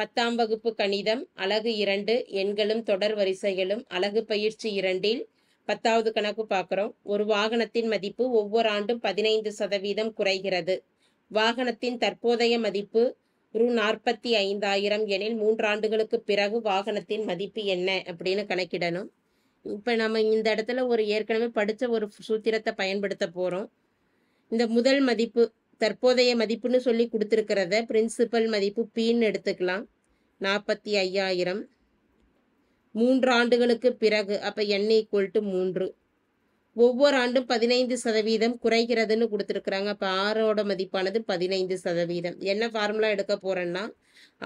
பத்தாம் வகுப்பு கணிதம் அலகு இரண்டு எண்களும் தொடர் வரிசைகளும் அலகு பயிற்சி இரண்டில் பத்தாவது கணக்கு பார்க்குறோம் ஒரு வாகனத்தின் மதிப்பு ஒவ்வொரு ஆண்டும் பதினைந்து சதவீதம் குறைகிறது வாகனத்தின் தற்போதைய மதிப்பு ரூ நாற்பத்தி ஐந்தாயிரம் எனில் மூன்றாண்டுகளுக்கு பிறகு வாகனத்தின் மதிப்பு என்ன அப்படின்னு கணக்கிடணும் இப்போ நம்ம இந்த இடத்துல ஒரு ஏற்கனவே படித்த ஒரு சூத்திரத்தை பயன்படுத்த போகிறோம் இந்த முதல் மதிப்பு தற்போதைய மதிப்புன்னு சொல்லி கொடுத்துருக்கிறத பிரின்சிபல் மதிப்பு பின்னு எடுத்துக்கலாம் நாற்பத்தி ஐயாயிரம் மூன்று ஆண்டுகளுக்கு பிறகு அப்போ எண்ணெய் ஈக்குவல் டு மூன்று ஒவ்வொரு ஆண்டும் பதினைந்து சதவீதம் குறைகிறதுன்னு கொடுத்துருக்குறாங்க அப்போ ஆறோட மதிப்பானது பதினைந்து சதவீதம் என்ன ஃபார்முலா எடுக்க போகிறேன்னா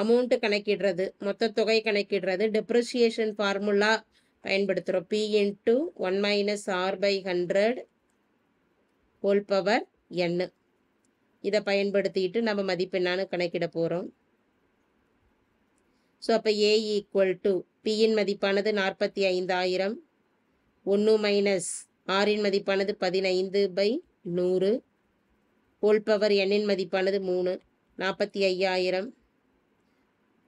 அமௌண்ட்டு கணக்கிடுறது மொத்த தொகை கணக்கிடுறது டெப்ரிசியேஷன் ஃபார்முலா பயன்படுத்துகிறோம் P into one minus R by hundred whole power என்னு இதை பயன்படுத்திக்கிட்டு நம்ம மதிப்பு என்னான்னு கணக்கிட போகிறோம் ஸோ அப்போ ஏ ஈக்குவல் டு பியின் மதிப்பானது நாற்பத்தி ஐந்தாயிரம் ஒன்று மைனஸ் ஆறின் மதிப்பானது பதினைந்து பை நூறு ஹோல் பவர் எண்ணின் மதிப்பானது மூணு நாற்பத்தி ஐயாயிரம்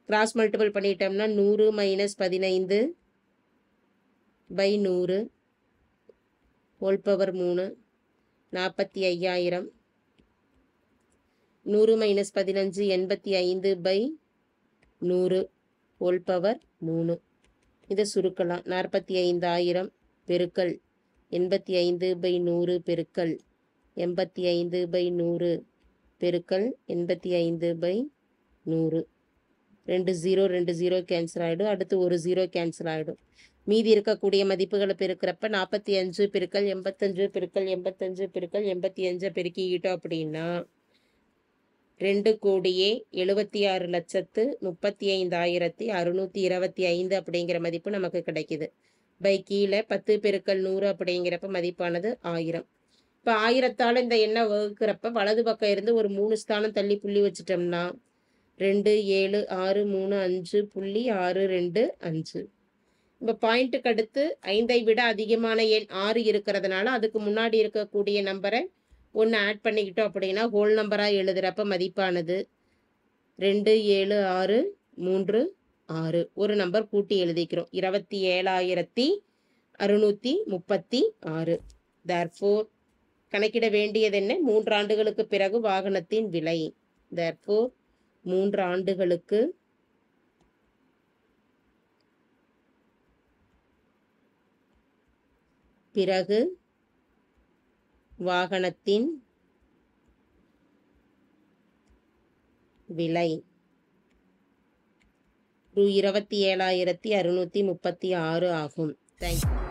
கிராஸ் மல்டிபிள் பண்ணிட்டோம்னா நூறு மைனஸ் பதினைந்து பை நூறு ஹோல் பவர் மூணு நாற்பத்தி ஐயாயிரம் நூறு மைனஸ் பதினஞ்சு எண்பத்தி ஐந்து பை நூறு ஹோல் பவர் மூணு இதை சுருக்கலாம் நாற்பத்தி ஐந்தாயிரம் பெருக்கல் எண்பத்தி ஐந்து பை நூறு பெருக்கல் எண்பத்தி ஐந்து பை நூறு பெருக்கல் எண்பத்தி ஐந்து பை நூறு ரெண்டு ஜீரோ ரெண்டு ஜீரோ கேன்சல் ஆகிடும் அடுத்து ஒரு ஜீரோ கேன்சல் ஆகிடும் மீதி இருக்கக்கூடிய மதிப்புகளை பெருக்கிறப்ப நாற்பத்தி அஞ்சு பெருக்கல் எண்பத்தஞ்சு பெருக்கல் எண்பத்தஞ்சு பெருக்கல் எண்பத்தி அஞ்சை பெருக்கிக்கிட்டோம் அப்படின்னா ரெண்டு கோடியே எழுபத்தி ஆறு லட்சத்து முப்பத்தி ஐந்தாயிரத்தி அறுநூற்றி இருபத்தி ஐந்து அப்படிங்கிற மதிப்பு நமக்கு கிடைக்குது பை கீழே பத்து பெருக்கள் நூறு அப்படிங்கிறப்ப மதிப்பானது ஆயிரம் இப்போ ஆயிரத்தால் இந்த எண்ணெய் வகுக்கிறப்ப வலது பக்கம் இருந்து ஒரு மூணு ஸ்தானம் தள்ளி புள்ளி வச்சிட்டோம்னா ரெண்டு ஏழு ஆறு மூணு அஞ்சு புள்ளி ஆறு ரெண்டு அஞ்சு இப்போ பாயிண்ட்டுக்கு அடுத்து ஐந்தை விட அதிகமான எண் ஆறு இருக்கிறதுனால அதுக்கு முன்னாடி இருக்கக்கூடிய நம்பரை ஒன்று ஆட் பண்ணிக்கிட்டோம் அப்படின்னா ஹோல் நம்பராக எழுதுகிறப்ப மதிப்பானது ரெண்டு ஏழு ஆறு மூன்று ஆறு ஒரு நம்பர் கூட்டி எழுதிக்கிறோம் இருபத்தி ஏழாயிரத்தி அறுநூற்றி முப்பத்தி ஆறு தேர்ஃபோர் கணக்கிட வேண்டியது என்ன மூன்று ஆண்டுகளுக்கு பிறகு வாகனத்தின் விலை தேர்ஃபோர் மூன்று ஆண்டுகளுக்கு பிறகு வாகனத்தின் விலை ரூ இருபத்தி ஏழாயிரத்தி அறுநூற்றி முப்பத்தி ஆறு ஆகும் தேங்க்யூ